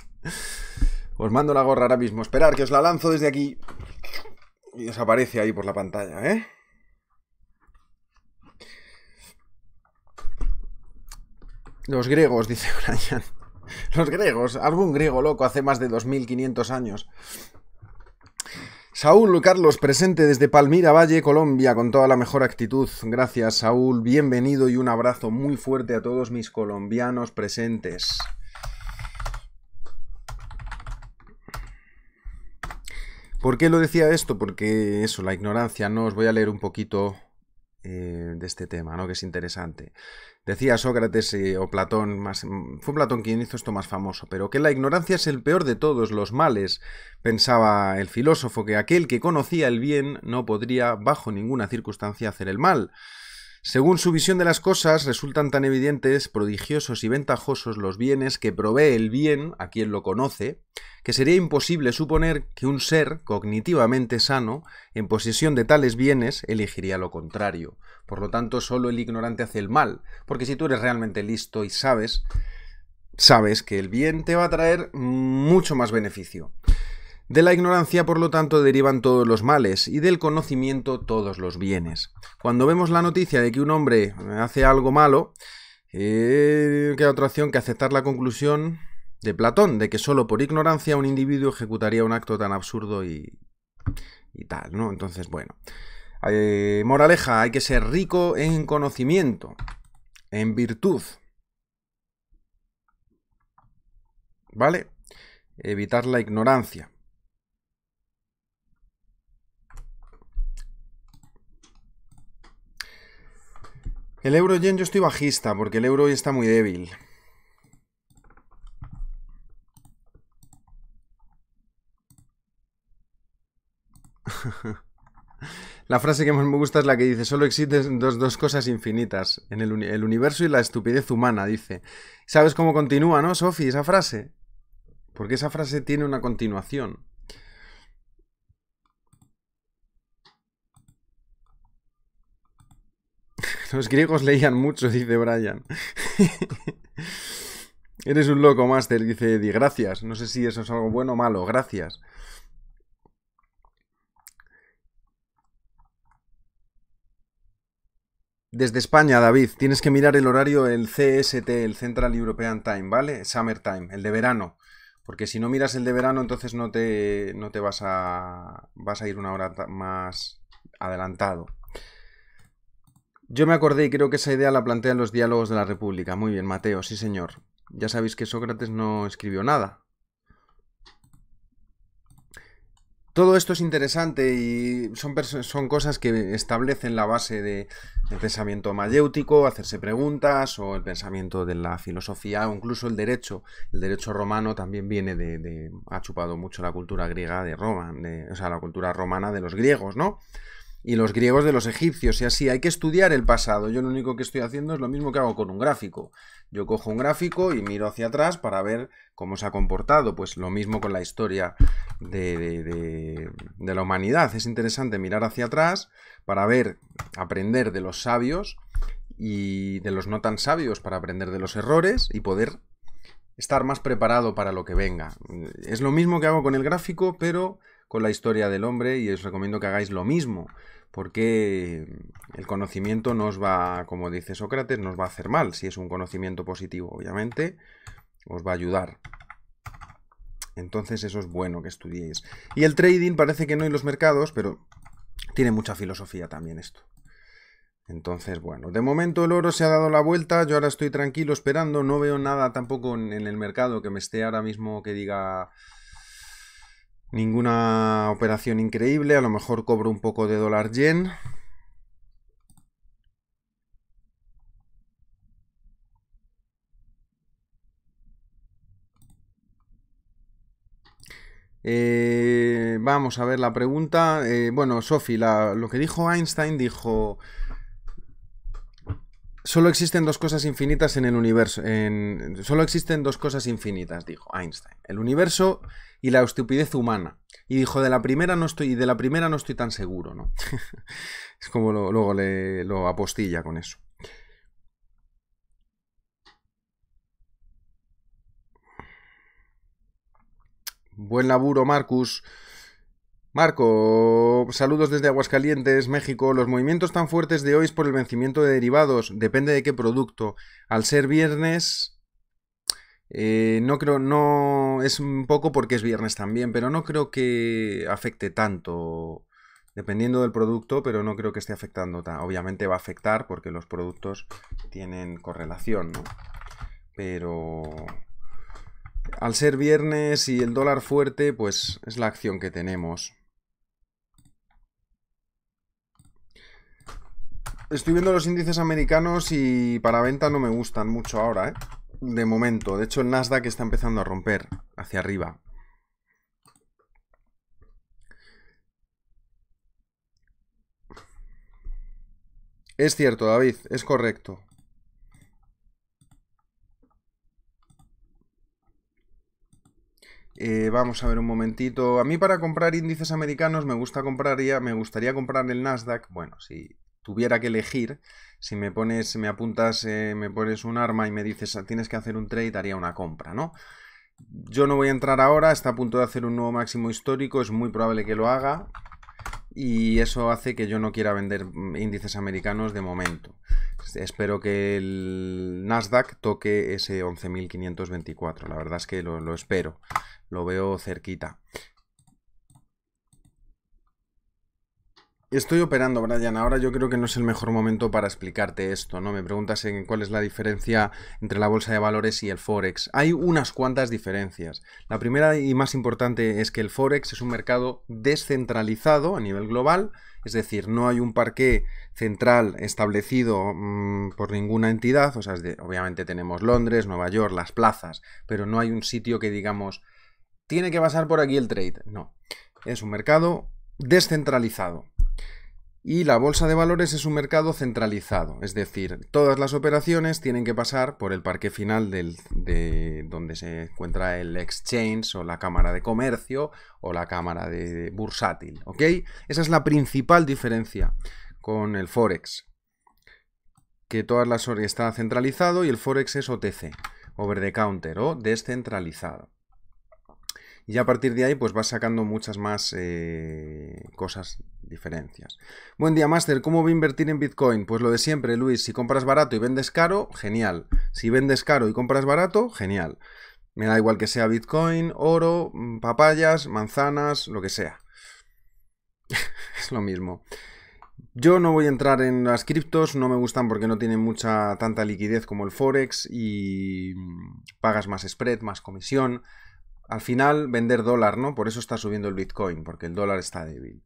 Os mando la gorra ahora mismo. Esperar que os la lanzo desde aquí. Y os aparece ahí por la pantalla, ¿eh? Los griegos, dice Brian. Los griegos, algún griego loco hace más de 2500 años. Saúl Carlos, presente desde Palmira Valle, Colombia, con toda la mejor actitud. Gracias, Saúl. Bienvenido y un abrazo muy fuerte a todos mis colombianos presentes. ¿Por qué lo decía esto? Porque eso, la ignorancia, ¿no? Os voy a leer un poquito eh, de este tema, ¿no? Que es interesante. Decía Sócrates eh, o Platón, más, mm, fue Platón quien hizo esto más famoso, pero que la ignorancia es el peor de todos los males, pensaba el filósofo, que aquel que conocía el bien no podría bajo ninguna circunstancia hacer el mal. Según su visión de las cosas, resultan tan evidentes, prodigiosos y ventajosos los bienes que provee el bien a quien lo conoce, que sería imposible suponer que un ser cognitivamente sano, en posesión de tales bienes, elegiría lo contrario. Por lo tanto, solo el ignorante hace el mal, porque si tú eres realmente listo y sabes, sabes que el bien te va a traer mucho más beneficio. De la ignorancia, por lo tanto, derivan todos los males y del conocimiento todos los bienes. Cuando vemos la noticia de que un hombre hace algo malo, eh, queda otra opción que aceptar la conclusión de Platón, de que solo por ignorancia un individuo ejecutaría un acto tan absurdo y, tal, ¿no? Entonces, bueno. Eh, moraleja, hay que ser rico en conocimiento, en virtud. ¿Vale? Evitar la ignorancia. El euro yen yo estoy bajista porque el euro hoy está muy débil. la frase que más me gusta es la que dice, solo existen dos, cosas infinitas, en el, el, universo y la estupidez humana, dice. ¿Sabes cómo continúa, no, Sofi, esa frase? Porque esa frase tiene una continuación. Los griegos leían mucho, dice Brian. Eres un loco, Master, dice Eddie. Gracias. No sé si eso es algo bueno o malo. Gracias. Desde España, David, tienes que mirar el horario, el CST, el Central European Time, ¿vale? Summer Time, el de verano. Porque si no miras el de verano, entonces no te, no te vas, a, vas a ir una hora más adelantado. Yo me acordé y creo que esa idea la plantea en los diálogos de la República. Muy bien, Mateo, sí señor. Ya sabéis que Sócrates no escribió nada. Todo esto es interesante y son, cosas que establecen la base del pensamiento mayéutico, hacerse preguntas o el pensamiento de la filosofía o incluso el derecho. El derecho romano también viene de, ha chupado mucho la cultura griega de Roma, de, o sea, la cultura romana de los griegos, ¿no? y los griegos de los egipcios y así. Hay que estudiar el pasado. Yo lo único que estoy haciendo es lo mismo que hago con un gráfico. Yo cojo un gráfico y miro hacia atrás para ver cómo se ha comportado. Pues lo mismo con la historia de, la humanidad. Es interesante mirar hacia atrás para ver, aprender de los sabios y de los no tan sabios para aprender de los errores y poder estar más preparado para lo que venga. Es lo mismo que hago con el gráfico, pero con la historia del hombre y os recomiendo que hagáis lo mismo porque el conocimiento nos va, como dice Sócrates, nos va a hacer mal. Si es un conocimiento positivo, obviamente, os va a ayudar. Entonces eso es bueno que estudiéis. Y el trading parece que no en los mercados, pero tiene mucha filosofía también esto. Entonces, bueno, de momento el oro se ha dado la vuelta, yo ahora estoy tranquilo esperando, no veo nada tampoco en el mercado que me esté ahora mismo que diga Ninguna operación increíble, a lo mejor cobro un poco de dólar yen. Eh, vamos a ver la pregunta. Eh, bueno, Sofi, lo que dijo Einstein, dijo, Solo existen dos cosas infinitas en el universo. En... Solo existen dos cosas infinitas, dijo Einstein. El universo y la estupidez humana. Y dijo, de la primera no estoy, de la primera no estoy tan seguro, ¿no? es como luego le, lo apostilla con eso. Buen laburo, Marcus. Marco, saludos desde Aguascalientes, México. Los movimientos tan fuertes de hoy es por el vencimiento de derivados, depende de qué producto. Al ser viernes, eh, no creo, no es un poco porque es viernes también, pero no creo que afecte tanto, dependiendo del producto, pero no creo que esté afectando tan. Obviamente va a afectar porque los productos tienen correlación, Pero al ser viernes y el dólar fuerte, pues es la acción que tenemos. Estoy viendo los índices americanos y para venta no me gustan mucho ahora, ¿eh? De momento. De hecho, el Nasdaq está empezando a romper hacia arriba. Es cierto, David, es correcto. Eh, vamos a ver un momentito. A mí para comprar índices americanos me gusta comprar me gustaría comprar el Nasdaq. Bueno, sí tuviera que elegir, si me pones, me apuntas, eh, me pones un arma y me dices ah, tienes que hacer un trade, haría una compra, ¿no? Yo no voy a entrar ahora, está a punto de hacer un nuevo máximo histórico, es muy probable que lo haga y eso hace que yo no quiera vender mm, índices americanos de momento. Espero que el Nasdaq toque ese 11.524, la verdad es que lo, lo espero, lo veo cerquita. Estoy operando, Brian. Ahora yo creo que no es el mejor momento para explicarte esto, ¿no? Me preguntas en cuál es la diferencia entre la bolsa de valores y el Forex. Hay unas cuantas diferencias. La primera y más importante es que el Forex es un mercado descentralizado a nivel global, es decir, no hay un parqué central establecido mm, por ninguna entidad, o sea, obviamente tenemos Londres, Nueva York, las plazas, pero no hay un sitio que digamos, tiene que pasar por aquí el trade. No, es un mercado descentralizado. Y la bolsa de valores es un mercado centralizado, es decir, todas las operaciones tienen que pasar por el parque final de donde se encuentra el exchange o la cámara de comercio o la cámara de bursátil, ¿ok? Esa es la principal diferencia con el forex, que todas las está centralizado y el forex es OTC, over the counter o descentralizado. Y a partir de ahí, pues vas sacando muchas más eh, cosas, diferencias. Buen día, Master. ¿Cómo voy a invertir en Bitcoin? Pues lo de siempre, Luis. Si compras barato y vendes caro, genial. Si vendes caro y compras barato, genial. Me da igual que sea Bitcoin, oro, mm, papayas, manzanas, lo que sea. es lo mismo. Yo no voy a entrar en las criptos, no me gustan porque no tienen mucha tanta liquidez como el Forex y mm, pagas más spread, más comisión al final vender dólar, ¿no? Por eso está subiendo el Bitcoin, porque el dólar está débil.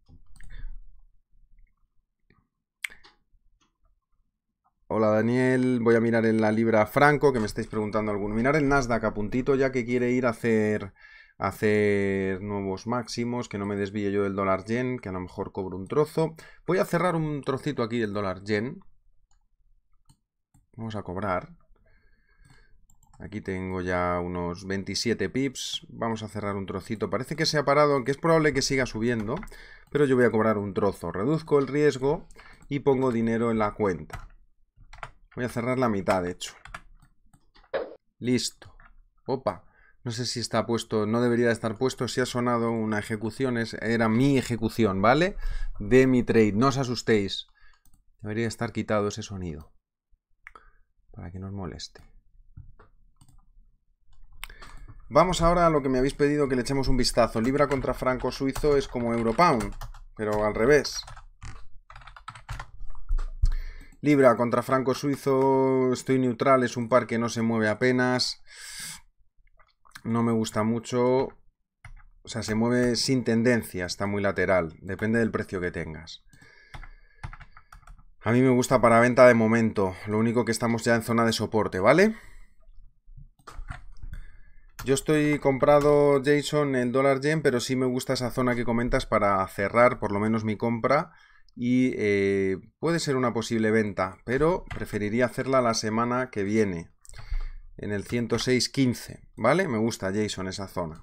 Hola Daniel, voy a mirar en la libra franco, que me estáis preguntando alguno. Mirar el Nasdaq a puntito ya que quiere ir a hacer, a hacer nuevos máximos, que no me desvíe yo del dólar yen, que a lo mejor cobro un trozo. Voy a cerrar un trocito aquí del dólar yen. Vamos a cobrar. Aquí tengo ya unos 27 pips. Vamos a cerrar un trocito. Parece que se ha parado, aunque es probable que siga subiendo. Pero yo voy a cobrar un trozo. Reduzco el riesgo y pongo dinero en la cuenta. Voy a cerrar la mitad, de hecho. Listo. Opa. No sé si está puesto, no debería estar puesto. Si ha sonado una ejecución, era mi ejecución, ¿vale? De mi trade. No os asustéis. Debería estar quitado ese sonido. Para que no os moleste. Vamos ahora a lo que me habéis pedido que le echemos un vistazo. Libra contra franco suizo es como Europound, pero al revés. Libra contra franco suizo, estoy neutral, es un par que no se mueve apenas. No me gusta mucho. O sea, se mueve sin tendencia, está muy lateral. Depende del precio que tengas. A mí me gusta para venta de momento. Lo único que estamos ya en zona de soporte, ¿vale? Yo estoy comprado, Jason, el dólar yen, pero sí me gusta esa zona que comentas para cerrar por lo menos mi compra y eh, puede ser una posible venta, pero preferiría hacerla la semana que viene, en el 106.15, ¿vale? Me gusta, Jason, esa zona.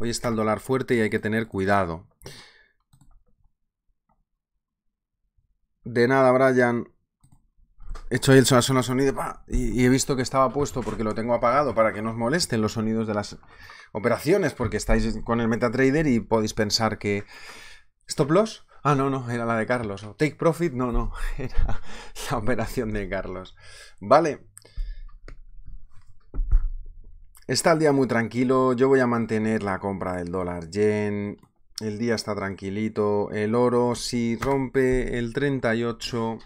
Hoy está el dólar fuerte y hay que tener cuidado. De nada, Brian. He hecho ahí el sonido, sonido y, he visto que estaba puesto porque lo tengo apagado para que no os molesten los sonidos de las operaciones porque estáis con el MetaTrader y podéis pensar que... ¿Stop loss? Ah, no, no, era la de Carlos. ¿O take profit? No, no, era la operación de Carlos. Vale. Está el día muy tranquilo, yo voy a mantener la compra del dólar yen, el día está tranquilito, el oro si rompe el 38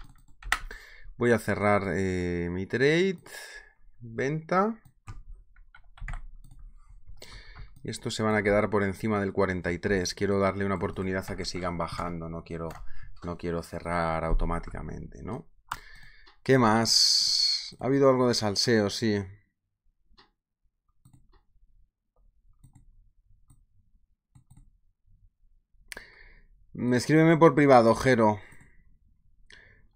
Voy a cerrar eh, mi trade. Venta. Y estos se van a quedar por encima del 43. Quiero darle una oportunidad a que sigan bajando. No quiero, no quiero cerrar automáticamente, ¿no? ¿Qué más? Ha habido algo de salseo, sí. Me escríbeme por privado, Jero.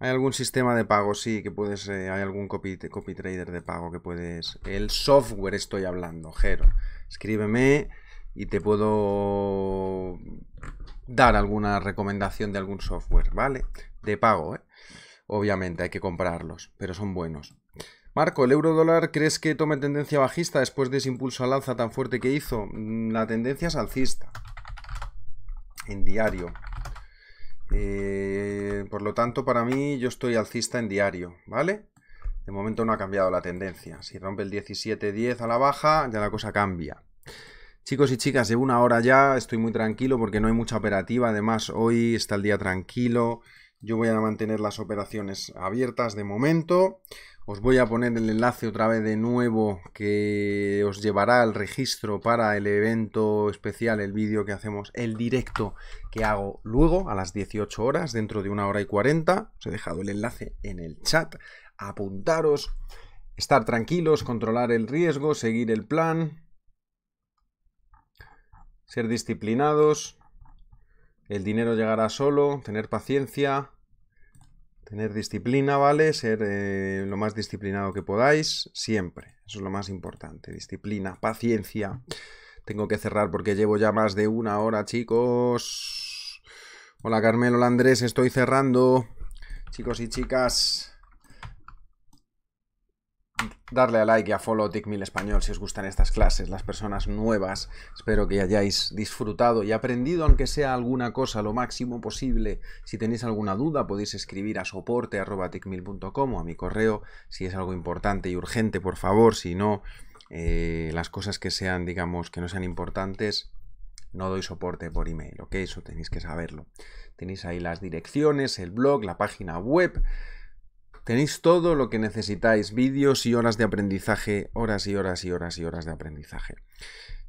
Hay algún sistema de pago, sí, que puedes... Eh, hay algún copy, copy, trader de pago que puedes... El software estoy hablando, Jero. Escríbeme y te puedo dar alguna recomendación de algún software, ¿vale? De pago, ¿eh? Obviamente hay que comprarlos, pero son buenos. Marco, ¿el euro dólar crees que tome tendencia bajista después de ese impulso al alza tan fuerte que hizo? Mm, la tendencia es alcista. En diario. Eh, por lo tanto, para mí, yo estoy alcista en diario, ¿vale? De momento no ha cambiado la tendencia. Si rompe el 17-10 a la baja, ya la cosa cambia. Chicos y chicas, de una hora ya, estoy muy tranquilo porque no hay mucha operativa. Además, hoy está el día tranquilo. Yo voy a mantener las operaciones abiertas de momento. Os voy a poner el enlace otra vez de nuevo que os llevará al registro para el evento especial, el vídeo que hacemos, el directo que hago luego a las 18 horas, dentro de una hora y 40. Os he dejado el enlace en el chat. Apuntaros, estar tranquilos, controlar el riesgo, seguir el plan, ser disciplinados, el dinero llegará solo, tener paciencia, Tener disciplina, ¿vale? Ser eh, lo más disciplinado que podáis, siempre. Eso es lo más importante. Disciplina, paciencia. Tengo que cerrar porque llevo ya más de una hora, chicos. Hola Carmelo, hola Andrés, estoy cerrando. Chicos y chicas, darle a like y a follow mil Español si os gustan estas clases, las personas nuevas. Espero que hayáis disfrutado y aprendido, aunque sea alguna cosa, lo máximo posible. Si tenéis alguna duda, podéis escribir a soporte.com o a mi correo si es algo importante y urgente, por favor. Si no, eh, las cosas que sean, digamos, que no sean importantes, no doy soporte por email, ¿ok? Eso tenéis que saberlo. Tenéis ahí las direcciones, el blog, la página web. Tenéis todo lo que necesitáis, vídeos y horas de aprendizaje, horas y horas y horas y horas de aprendizaje.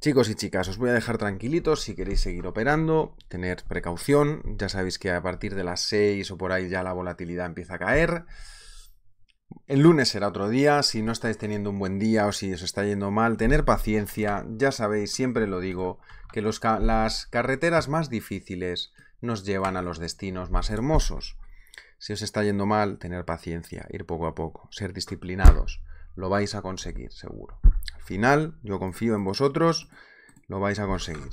Chicos y chicas, os voy a dejar tranquilitos si queréis seguir operando, tener precaución, ya sabéis que a partir de las 6 o por ahí ya la volatilidad empieza a caer. El lunes será otro día, si no estáis teniendo un buen día o si os está yendo mal, tener paciencia, ya sabéis, siempre lo digo, que las carreteras más difíciles nos llevan a los destinos más hermosos. Si os está yendo mal, tener paciencia, ir poco a poco, ser disciplinados. Lo vais a conseguir, seguro. Al final, yo confío en vosotros, lo vais a conseguir.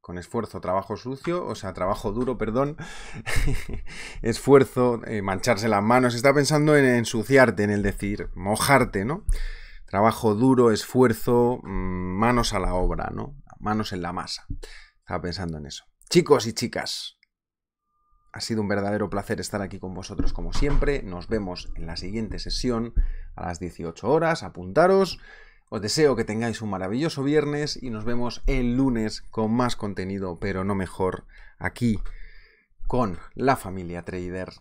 Con esfuerzo, trabajo sucio, o sea, trabajo duro, perdón. esfuerzo, eh, mancharse las manos. Está pensando en ensuciarte, en el decir, mojarte, ¿no? Trabajo duro, esfuerzo, mm, manos a la obra, ¿no? Manos en la masa. Estaba pensando en eso. Chicos y chicas, ha sido un verdadero placer estar aquí con vosotros como siempre. Nos vemos en la siguiente sesión a las 18 horas. Apuntaros. Os deseo que tengáis un maravilloso viernes y nos vemos el lunes con más contenido, pero no mejor, aquí con la familia Trader,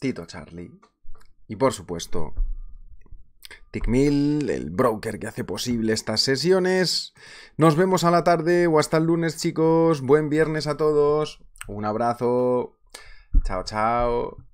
Tito Charlie y por supuesto Tickmill, el broker que hace posible estas sesiones. Nos vemos a la tarde o hasta el lunes, chicos. Buen viernes a todos. Un abrazo. Chao, chao.